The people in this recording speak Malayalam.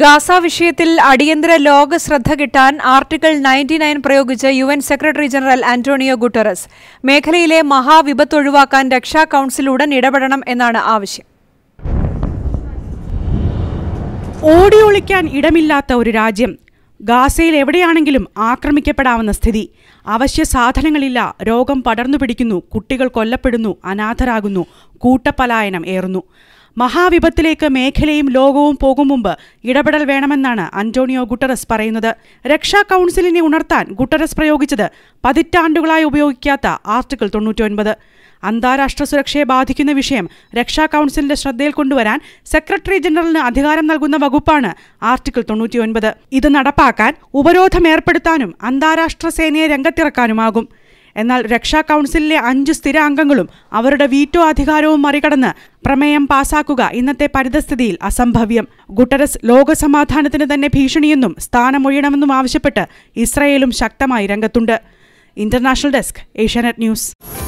ഗാസ വിഷയത്തിൽ അടിയന്തര ലോക ശ്രദ്ധ കിട്ടാൻ ആർട്ടിക്കിൾ നയൻറ്റി നയൻ പ്രയോഗിച്ച് U N secretary general Antonio Guterres മേഖലയിലെ മഹാവിപത്ത് ഒഴിവാക്കാൻ രക്ഷാ കൗൺസിൽ ഉടൻ ഇടപെടണം എന്നാണ് ആവശ്യം ഓടിയൊളിക്കാൻ ഇടമില്ലാത്ത ഒരു രാജ്യം ഗാസയിൽ എവിടെയാണെങ്കിലും ആക്രമിക്കപ്പെടാവുന്ന സ്ഥിതി അവശ്യ സാധനങ്ങളില്ല രോഗം പടർന്നു പിടിക്കുന്നു കുട്ടികൾ കൊല്ലപ്പെടുന്നു അനാഥരാകുന്നു കൂട്ടപ്പലായനം ഏറുന്നു മഹാവിപത്തിലേക്ക് മേഖലയും ലോകവും പോകും മുമ്പ് ഇടപെടൽ വേണമെന്നാണ് അന്റോണിയോ ഗുട്ടറസ് പറയുന്നത് രക്ഷാ കൗൺസിലിനെ ഉണർത്താൻ ഗുട്ടറസ് പ്രയോഗിച്ചത് പതിറ്റാണ്ടുകളായി ഉപയോഗിക്കാത്ത ആർട്ടിക്കിൾ തൊണ്ണൂറ്റൊൻപത് അന്താരാഷ്ട്ര സുരക്ഷയെ ബാധിക്കുന്ന വിഷയം രക്ഷാ കൗൺസിലിന്റെ ശ്രദ്ധയിൽ കൊണ്ടുവരാൻ സെക്രട്ടറി ജനറലിന് അധികാരം നൽകുന്ന വകുപ്പാണ് ആർട്ടിക്കിൾ തൊണ്ണൂറ്റിയൊൻപത് ഇത് നടപ്പാക്കാൻ ഉപരോധം ഏർപ്പെടുത്താനും അന്താരാഷ്ട്ര സേനയെ രംഗത്തിറക്കാനുമാകും എന്നാൽ രക്ഷാ കൗൺസിലിലെ അഞ്ച് സ്ഥിര അംഗങ്ങളും അവരുടെ വീറ്റോ അധികാരവും മറികടന്ന് പ്രമേയം പാസാക്കുക ഇന്നത്തെ പരിതസ്ഥിതിയിൽ അസംഭവ്യം ഗുട്ടറസ് ലോകസമാധാനത്തിന് തന്നെ ഭീഷണിയെന്നും സ്ഥാനമൊഴിയണമെന്നും ആവശ്യപ്പെട്ട് ഇസ്രയേലും ശക്തമായി രംഗത്തുണ്ട് ഇന്റർനാഷണൽ ഡെസ്ക് ഏഷ്യാനെറ്റ് ന്യൂസ്